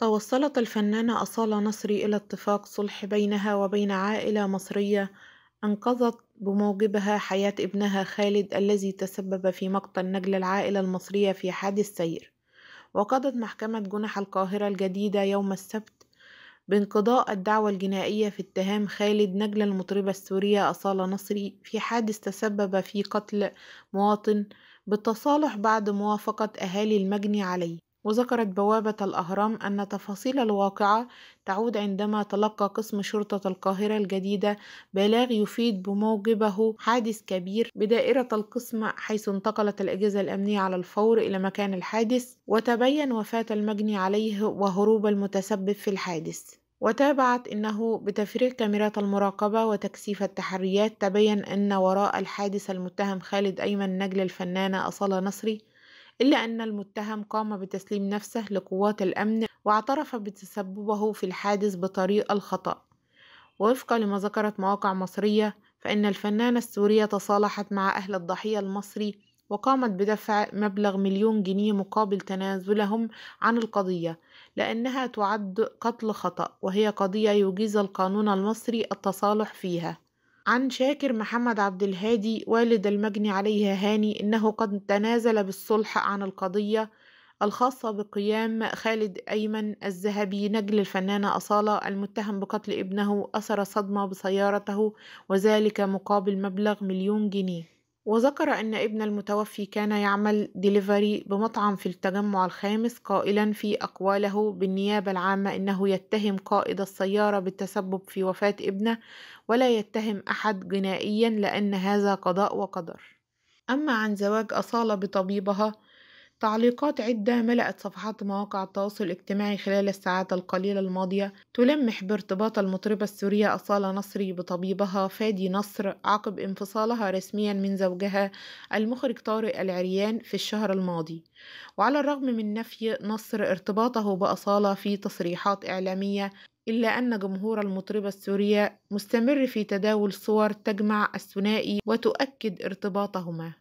توصلت الفنانة أصالة نصري إلى اتفاق صلح بينها وبين عائلة مصرية أنقذت بموجبها حياة ابنها خالد الذي تسبب في مقتل نجل العائلة المصرية في حادث سير وقضت محكمة جنح القاهرة الجديدة يوم السبت بانقضاء الدعوى الجنائية في اتهام خالد نجل المطربة السورية أصالة نصري في حادث تسبب في قتل مواطن بالتصالح بعد موافقة أهالي المجني عليه وذكرت بوابة الأهرام أن تفاصيل الواقعة تعود عندما تلقى قسم شرطة القاهرة الجديدة بلاغ يفيد بموجبه حادث كبير بدائرة القسم حيث انتقلت الأجهزة الأمنية على الفور إلى مكان الحادث وتبين وفاة المجني عليه وهروب المتسبب في الحادث وتابعت أنه بتفريغ كاميرات المراقبة وتكثيف التحريات تبين أن وراء الحادث المتهم خالد أيمن نجل الفنانة أصالة نصري إلا أن المتهم قام بتسليم نفسه لقوات الأمن واعترف بتسببه في الحادث بطريق الخطأ ووفقا لما ذكرت مواقع مصرية فإن الفنانة السورية تصالحت مع أهل الضحية المصري وقامت بدفع مبلغ مليون جنيه مقابل تنازلهم عن القضية لأنها تعد قتل خطأ وهي قضية يجيز القانون المصري التصالح فيها عن شاكر محمد عبد الهادي والد المجني عليها هاني إنه قد تنازل بالصلح عن القضية الخاصة بقيام خالد أيمن الذهبي نجل الفنانة أصالة المتهم بقتل ابنه أثر صدمة بسيارته وذلك مقابل مبلغ مليون جنيه وذكر أن ابن المتوفي كان يعمل ديليفري بمطعم في التجمع الخامس قائلا في أقواله بالنيابة العامة أنه يتهم قائد السيارة بالتسبب في وفاة ابنه ولا يتهم أحد جنائيا لأن هذا قضاء وقدر أما عن زواج أصالة بطبيبها تعليقات عدة ملأت صفحات مواقع التواصل الاجتماعي خلال الساعات القليلة الماضية تلمح بارتباط المطربة السورية أصالة نصري بطبيبها فادي نصر عقب انفصالها رسميا من زوجها المخرج طارق العريان في الشهر الماضي وعلى الرغم من نفي نصر ارتباطه بأصالة في تصريحات إعلامية إلا أن جمهور المطربة السورية مستمر في تداول صور تجمع الثنائي وتؤكد ارتباطهما